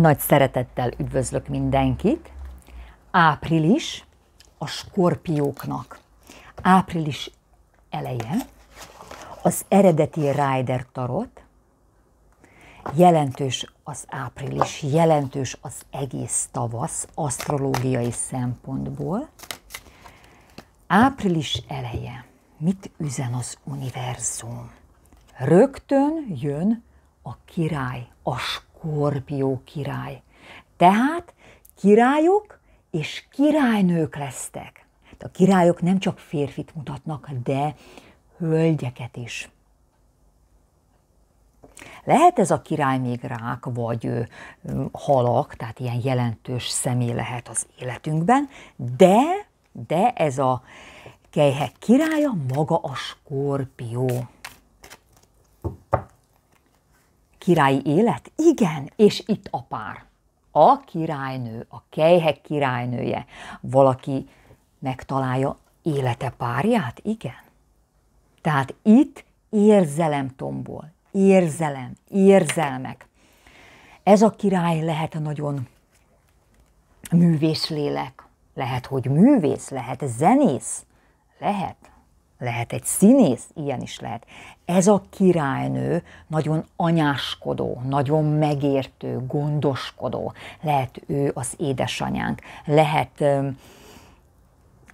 Nagy szeretettel üdvözlök mindenkit. Április a skorpióknak. Április eleje az eredeti Rider tarot, jelentős az április, jelentős az egész tavasz asztrológiai szempontból. Április eleje. Mit üzen az univerzum? Rögtön jön a király, a Skorpió király. Tehát királyok és királynők lesztek. A királyok nem csak férfit mutatnak, de hölgyeket is. Lehet ez a király még rák vagy ö, halak, tehát ilyen jelentős személy lehet az életünkben, de, de ez a kejhek királya maga a skorpió királyi élet? Igen, és itt a pár. A királynő, a kejhek királynője. Valaki megtalálja élete párját? Igen. Tehát itt érzelem tombol. Érzelem, érzelmek. Ez a király lehet a nagyon művész lélek, lehet, hogy művész, lehet zenész, lehet lehet egy színész, ilyen is lehet. Ez a királynő nagyon anyáskodó, nagyon megértő, gondoskodó. Lehet ő az édesanyánk, lehet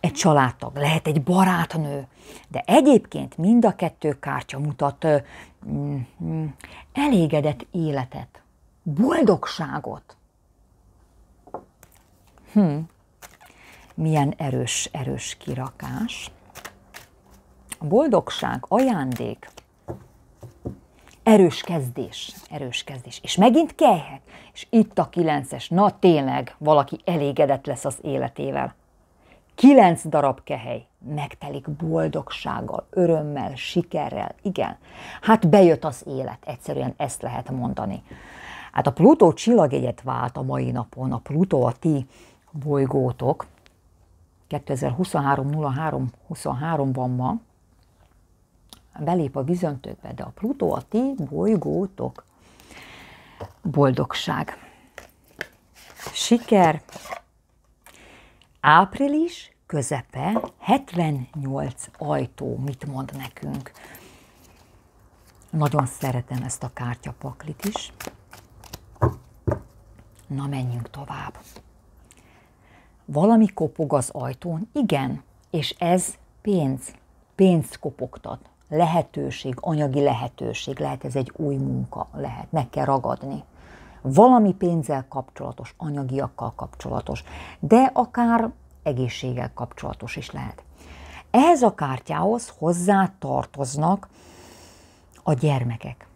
egy családtag, lehet egy barátnő, de egyébként mind a kettő kártya mutat elégedett életet, boldogságot. Hm. Milyen erős, erős kirakás. A boldogság ajándék, erős kezdés, erős kezdés. És megint kellhet. És itt a kilences, na tényleg valaki elégedett lesz az életével. Kilenc darab kehely megtelik boldogsággal, örömmel, sikerrel. Igen, hát bejött az élet, egyszerűen ezt lehet mondani. Hát a Plutó csillagegyet vált a mai napon, a Plutó a ti bolygótok. 2023 03 23 van ma, belép a gizöntökbe, de a Plutó a ti bolygótok. Boldogság. Siker. Április közepe, 78 ajtó, mit mond nekünk. Nagyon szeretem ezt a kártyapaklit is. Na, menjünk tovább. Valami kopog az ajtón? Igen, és ez pénz. Pénzt kopogtat lehetőség, anyagi lehetőség, lehet ez egy új munka, lehet, meg kell ragadni. Valami pénzzel kapcsolatos, anyagiakkal kapcsolatos, de akár egészséggel kapcsolatos is lehet. Ehhez a kártyához hozzá tartoznak a gyermekek.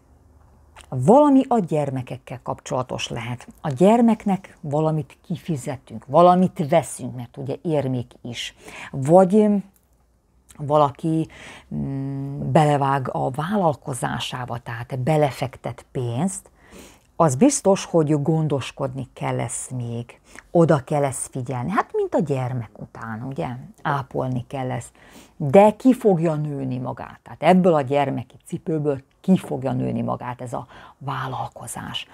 Valami a gyermekekkel kapcsolatos lehet. A gyermeknek valamit kifizetünk, valamit veszünk, mert ugye érmék is. Vagy valaki mm, belevág a vállalkozásába, tehát belefektet pénzt, az biztos, hogy gondoskodni kell lesz még, oda kell lesz figyelni, hát mint a gyermek után, ugye? Ápolni kell lesz. De ki fogja nőni magát? Tehát ebből a gyermeki cipőből ki fogja nőni magát ez a vállalkozás.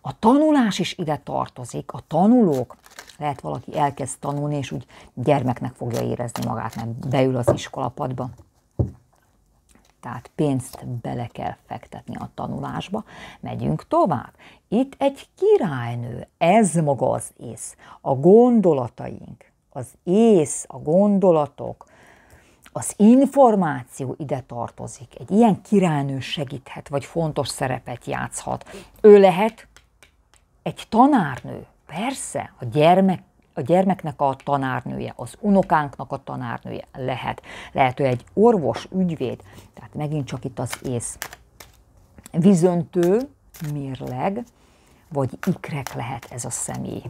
A tanulás is ide tartozik, a tanulók, lehet valaki elkezd tanulni, és úgy gyermeknek fogja érezni magát, mert beül az iskolapadba. Tehát pénzt bele kell fektetni a tanulásba. Megyünk tovább. Itt egy királynő, ez maga az ész. A gondolataink, az ész, a gondolatok, az információ ide tartozik. Egy ilyen királynő segíthet, vagy fontos szerepet játszhat. Ő lehet egy tanárnő. Persze, a gyermek a gyermeknek a tanárnője, az unokánknak a tanárnője lehet. Lehet, hogy egy orvos, ügyvéd, tehát megint csak itt az ész. Vizöntő, mérleg, vagy ikrek lehet ez a személy.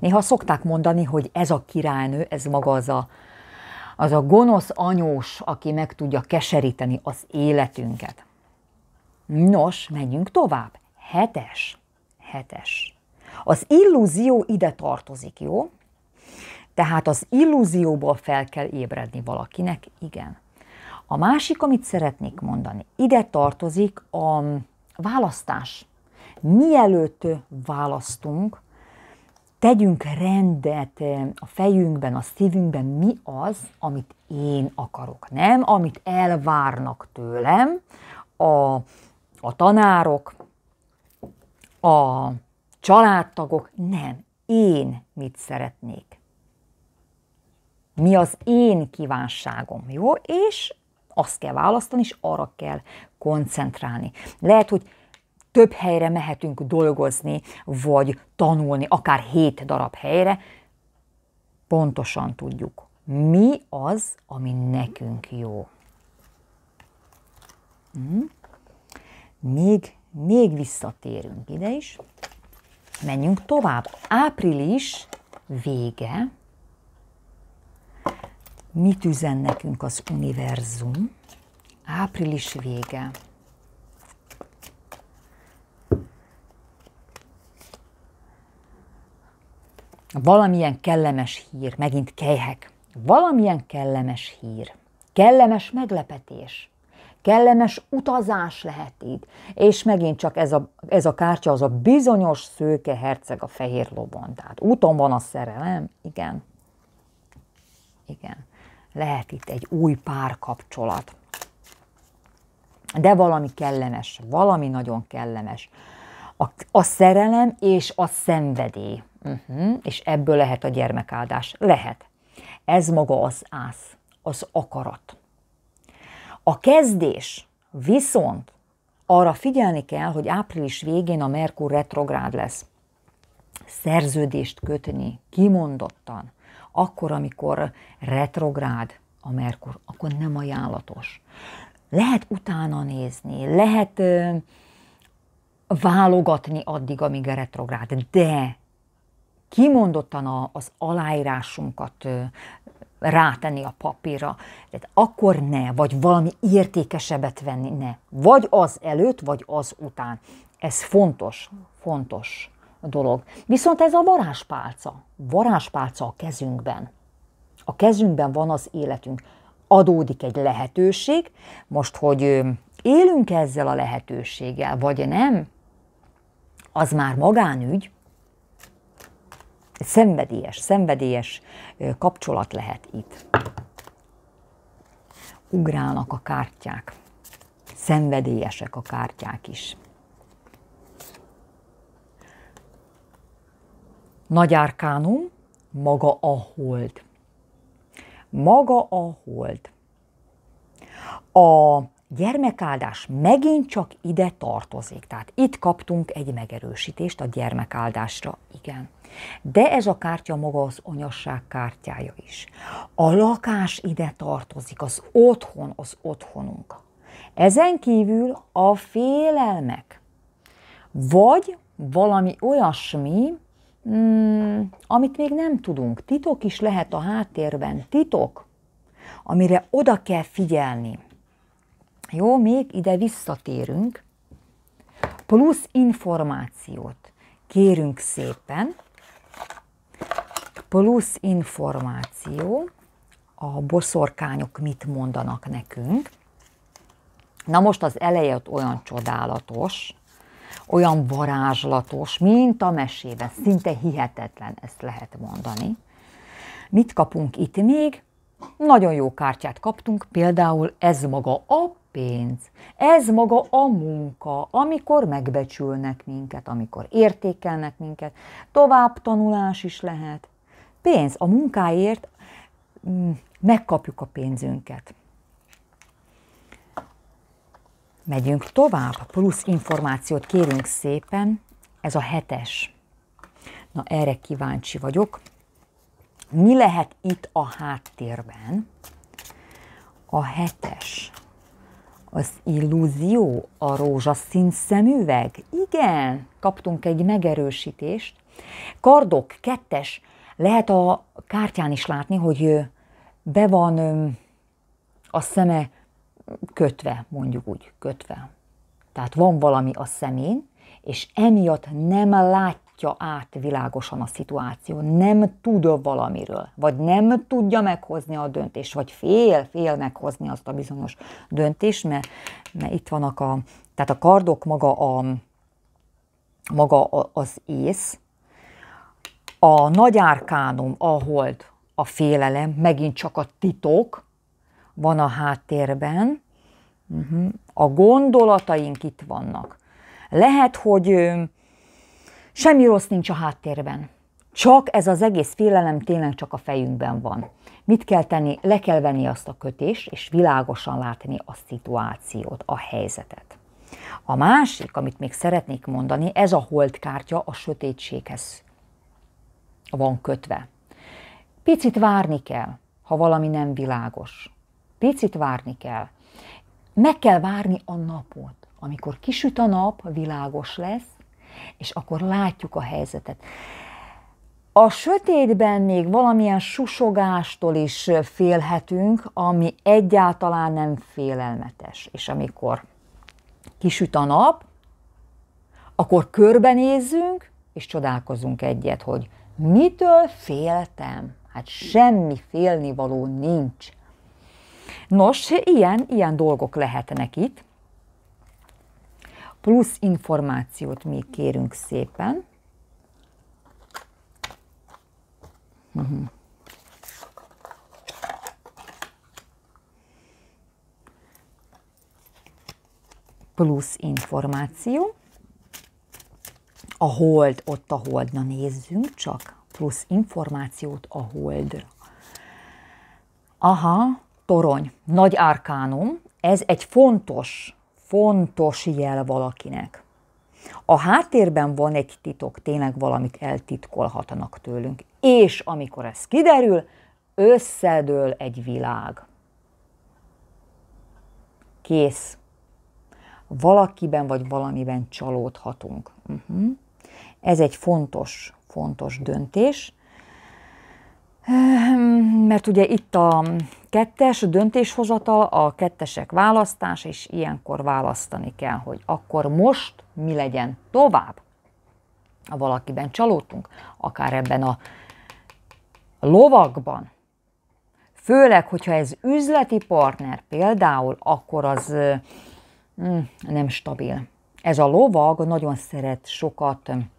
Néha szokták mondani, hogy ez a királynő, ez maga az a az a gonosz anyós, aki meg tudja keseríteni az életünket. Nos, menjünk tovább. Hetes. Hetes. Az illúzió ide tartozik, jó? Tehát az illúzióból fel kell ébredni valakinek, igen. A másik, amit szeretnék mondani, ide tartozik a választás. Mielőtt választunk, tegyünk rendet a fejünkben, a szívünkben, mi az, amit én akarok, nem? Amit elvárnak tőlem a, a tanárok, a családtagok, nem. Én mit szeretnék? Mi az én kívánságom, jó? És azt kell választani, és arra kell koncentrálni. Lehet, hogy több helyre mehetünk dolgozni, vagy tanulni, akár hét darab helyre, pontosan tudjuk, mi az, ami nekünk jó. Hmm? Még, még visszatérünk ide is. Menjünk tovább. Április vége. Mit üzen nekünk az univerzum? Április vége. Valamilyen kellemes hír, megint kejhek. Valamilyen kellemes hír, kellemes meglepetés, kellemes utazás lehet itt, és megint csak ez a, ez a kártya az a bizonyos szőke herceg a fehér lobon. Tehát úton van a szerelem, igen. Igen. Lehet itt egy új párkapcsolat. De valami kellemes, valami nagyon kellemes. A, a szerelem és a szenvedély. Uh-huh. És ebből lehet a gyermekáldás. Lehet. Ez maga az ász, az akarat. A kezdés viszont arra figyelni kell, hogy április végén a Merkur retrográd lesz. Szerződést kötni kimondottan, akkor, amikor retrográd a Merkur, akkor nem ajánlatos. Lehet utána nézni, lehet ö, válogatni addig, amíg a retrográd, de kimondottan a, az aláírásunkat rátenni a papírra. Tehát akkor ne, vagy valami értékesebbet venni, ne. Vagy az előtt, vagy az után. Ez fontos, fontos dolog. Viszont ez a varázspálca. Varázspálca a kezünkben. A kezünkben van az életünk. Adódik egy lehetőség, most, hogy élünk ezzel a lehetőséggel, vagy nem, az már magánügy, szenvedélyes, szenvedélyes kapcsolat lehet itt. Ugrálnak a kártyák. Szenvedélyesek a kártyák is. Nagy árkánum, maga a hold. Maga a hold. A gyermekáldás megint csak ide tartozik. Tehát itt kaptunk egy megerősítést a gyermekáldásra, igen. De ez a kártya maga az anyasság kártyája is. A lakás ide tartozik, az otthon az otthonunk. Ezen kívül a félelmek, vagy valami olyasmi, mm, amit még nem tudunk. Titok is lehet a háttérben, titok, amire oda kell figyelni jó, még ide visszatérünk. Plusz információt kérünk szépen. Plusz információ, a boszorkányok mit mondanak nekünk. Na most az eleje ott olyan csodálatos, olyan varázslatos, mint a mesében, szinte hihetetlen, ezt lehet mondani. Mit kapunk itt még? Nagyon jó kártyát kaptunk, például ez maga a pénz, ez maga a munka, amikor megbecsülnek minket, amikor értékelnek minket, tovább tanulás is lehet. Pénz, a munkáért mm, megkapjuk a pénzünket. Megyünk tovább, plusz információt kérünk szépen, ez a hetes. Na erre kíváncsi vagyok. Mi lehet itt a háttérben? A hetes. Az illúzió, a rózsaszín szemüveg? Igen, kaptunk egy megerősítést. Kardok, kettes, lehet a kártyán is látni, hogy be van a szeme kötve, mondjuk úgy, kötve. Tehát van valami a szemén, és emiatt nem látja látja át világosan a szituáció, nem tud valamiről, vagy nem tudja meghozni a döntést, vagy fél, fél meghozni azt a bizonyos döntést, mert, mert itt vannak a, tehát a kardok maga, a, maga az ész, a nagy árkánum, a hold, a félelem, megint csak a titok van a háttérben, mhm. a gondolataink itt vannak. Lehet, hogy Semmi rossz nincs a háttérben. Csak ez az egész félelem tényleg csak a fejünkben van. Mit kell tenni? Le kell venni azt a kötést, és világosan látni a szituációt, a helyzetet. A másik, amit még szeretnék mondani, ez a holdkártya a sötétséghez van kötve. Picit várni kell, ha valami nem világos. Picit várni kell. Meg kell várni a napot. Amikor kisüt a nap, világos lesz, és akkor látjuk a helyzetet. A sötétben még valamilyen susogástól is félhetünk, ami egyáltalán nem félelmetes. És amikor kisüt a nap, akkor körbenézzünk, és csodálkozunk egyet, hogy mitől féltem? Hát semmi félnivaló nincs. Nos, ilyen, ilyen dolgok lehetnek itt plusz információt még kérünk szépen. Plusz információ. A hold, ott a holdna nézzünk csak. Plusz információt a holdra. Aha, torony, nagy árkánum. Ez egy fontos fontos jel valakinek. A háttérben van egy titok, tényleg valamit eltitkolhatnak tőlünk. És amikor ez kiderül, összedől egy világ. Kész. Valakiben vagy valamiben csalódhatunk. Uh-huh. Ez egy fontos, fontos döntés, ehm, mert ugye itt a Kettes döntéshozatal, a kettesek választás, és ilyenkor választani kell, hogy akkor most mi legyen tovább. Ha valakiben csalódtunk, akár ebben a lovakban, főleg, hogyha ez üzleti partner például, akkor az mm, nem stabil. Ez a lovag nagyon szeret sokat hmm,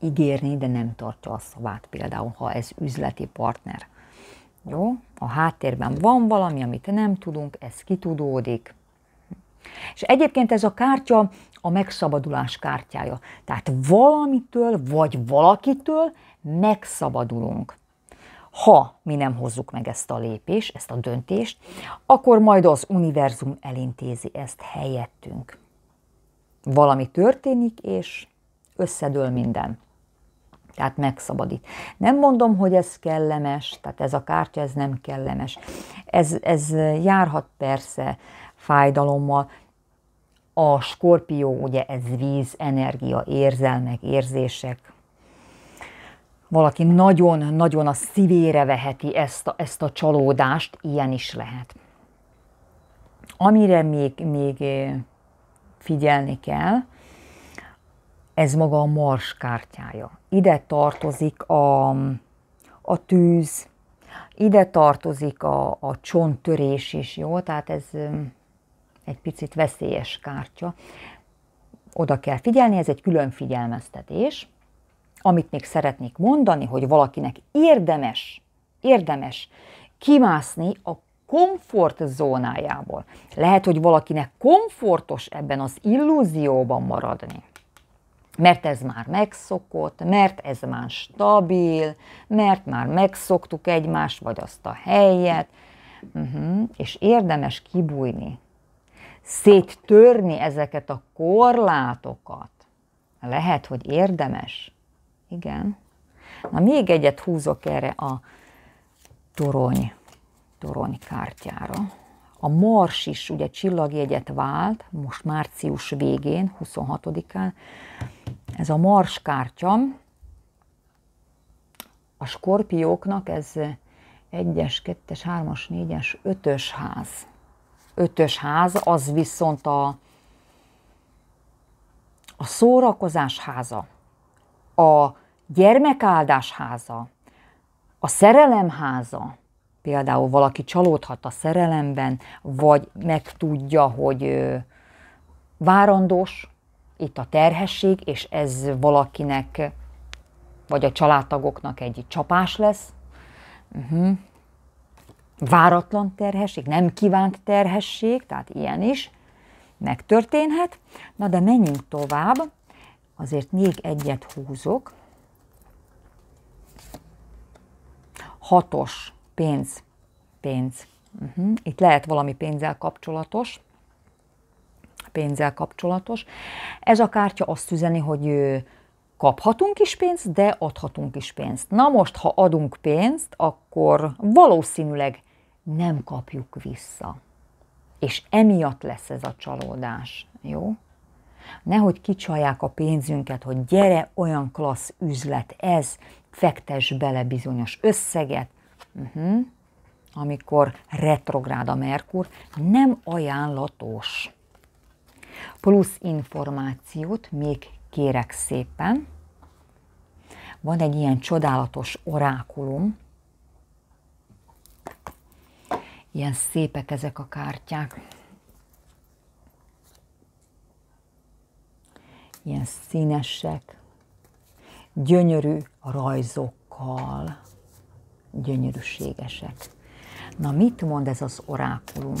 ígérni, de nem tartja a szavát például, ha ez üzleti partner. Jó? A háttérben van valami, amit nem tudunk, ez kitudódik. És egyébként ez a kártya a megszabadulás kártyája. Tehát valamitől vagy valakitől megszabadulunk. Ha mi nem hozzuk meg ezt a lépést, ezt a döntést, akkor majd az univerzum elintézi ezt helyettünk. Valami történik, és összedől minden. Tehát megszabadít. Nem mondom, hogy ez kellemes, tehát ez a kártya, ez nem kellemes. Ez, ez járhat persze fájdalommal. A skorpió, ugye ez víz, energia, érzelmek, érzések, valaki nagyon-nagyon a szívére veheti ezt a, ezt a csalódást, ilyen is lehet. Amire még, még eh, figyelni kell, ez maga a mars kártyája. Ide tartozik a, a tűz, ide tartozik a, a csonttörés is, jó? Tehát ez um, egy picit veszélyes kártya. Oda kell figyelni, ez egy külön figyelmeztetés. Amit még szeretnék mondani, hogy valakinek érdemes, érdemes kimászni a komfortzónájából. Lehet, hogy valakinek komfortos ebben az illúzióban maradni mert ez már megszokott, mert ez már stabil, mert már megszoktuk egymást, vagy azt a helyet, uh-huh. és érdemes kibújni, széttörni ezeket a korlátokat. Lehet, hogy érdemes. Igen. Na, még egyet húzok erre a torony, torony kártyára. A Mars is ugye csillagjegyet vált, most március végén, 26-án. Ez a Mars kártya, a skorpióknak ez 1-es, 2-es, 3-as, 4-es, 5-ös ház. 5-ös ház, az viszont a, a szórakozás háza, a gyermekáldás háza, a szerelem háza, Például valaki csalódhat a szerelemben, vagy megtudja, hogy várandós, itt a terhesség, és ez valakinek, vagy a családtagoknak egy csapás lesz. Uh-huh. Váratlan terhesség, nem kívánt terhesség, tehát ilyen is megtörténhet. Na de menjünk tovább, azért még egyet húzok. Hatos. Pénz. Pénz. Uh-huh. Itt lehet valami pénzzel kapcsolatos. Pénzzel kapcsolatos. Ez a kártya azt üzeni, hogy kaphatunk is pénzt, de adhatunk is pénzt. Na most, ha adunk pénzt, akkor valószínűleg nem kapjuk vissza. És emiatt lesz ez a csalódás, jó? Nehogy kicsalják a pénzünket, hogy gyere, olyan klassz üzlet ez, fektes bele bizonyos összeget, uh-huh, amikor retrográd a Merkur, nem ajánlatos. Plusz információt még kérek szépen. Van egy ilyen csodálatos orákulum. Ilyen szépek ezek a kártyák. Ilyen színesek, gyönyörű rajzokkal gyönyörűségesek. Na mit mond ez az orákulum?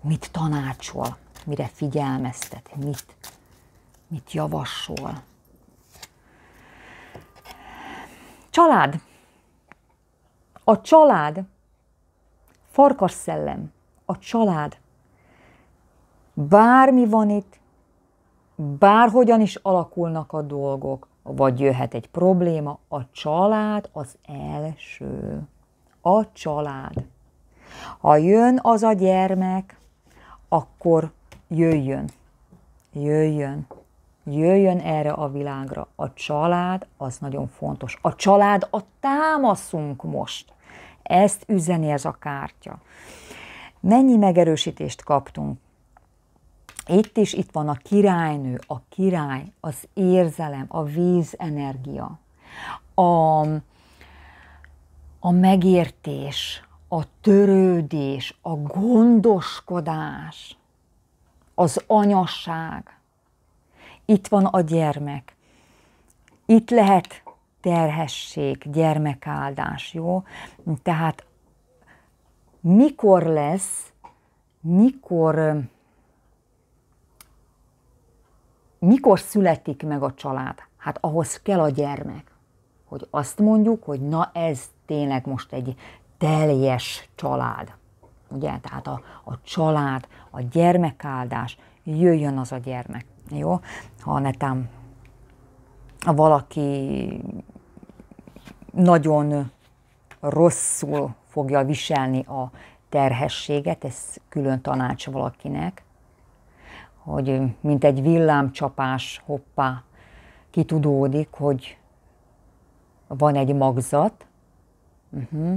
Mit tanácsol? Mire figyelmeztet? Mit, mit javasol? Család. A család. Farkas szellem. A család. Bármi van itt, bárhogyan is alakulnak a dolgok, vagy jöhet egy probléma, a család az első a család. Ha jön az a gyermek, akkor jöjjön. Jöjjön. Jöjjön erre a világra. A család az nagyon fontos. A család a támaszunk most. Ezt üzeni ez a kártya. Mennyi megerősítést kaptunk? Itt is itt van a királynő, a király, az érzelem, a vízenergia, a, a megértés, a törődés, a gondoskodás, az anyasság. Itt van a gyermek. Itt lehet terhesség, gyermekáldás, jó? Tehát mikor lesz, mikor, mikor születik meg a család? Hát ahhoz kell a gyermek, hogy azt mondjuk, hogy na ez tényleg most egy teljes család. Ugye, tehát a, a család, a gyermekáldás, jöjjön az a gyermek. Jó? Ha netán valaki nagyon rosszul fogja viselni a terhességet, ez külön tanács valakinek, hogy mint egy villámcsapás hoppá kitudódik, hogy van egy magzat, Uh-huh.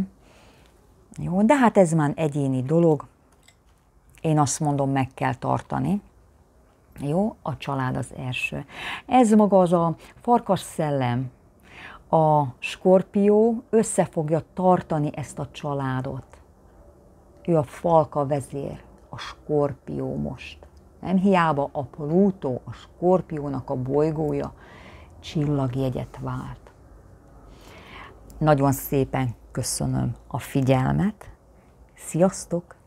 Jó, de hát ez már egyéni dolog. Én azt mondom, meg kell tartani. Jó, a család az első. Ez maga az a farkas szellem, a skorpió össze fogja tartani ezt a családot. Ő a falka vezér, a skorpió most. Nem hiába a Plutó, a skorpiónak a bolygója csillagjegyet vált. Nagyon szépen Köszönöm a figyelmet. Sziasztok!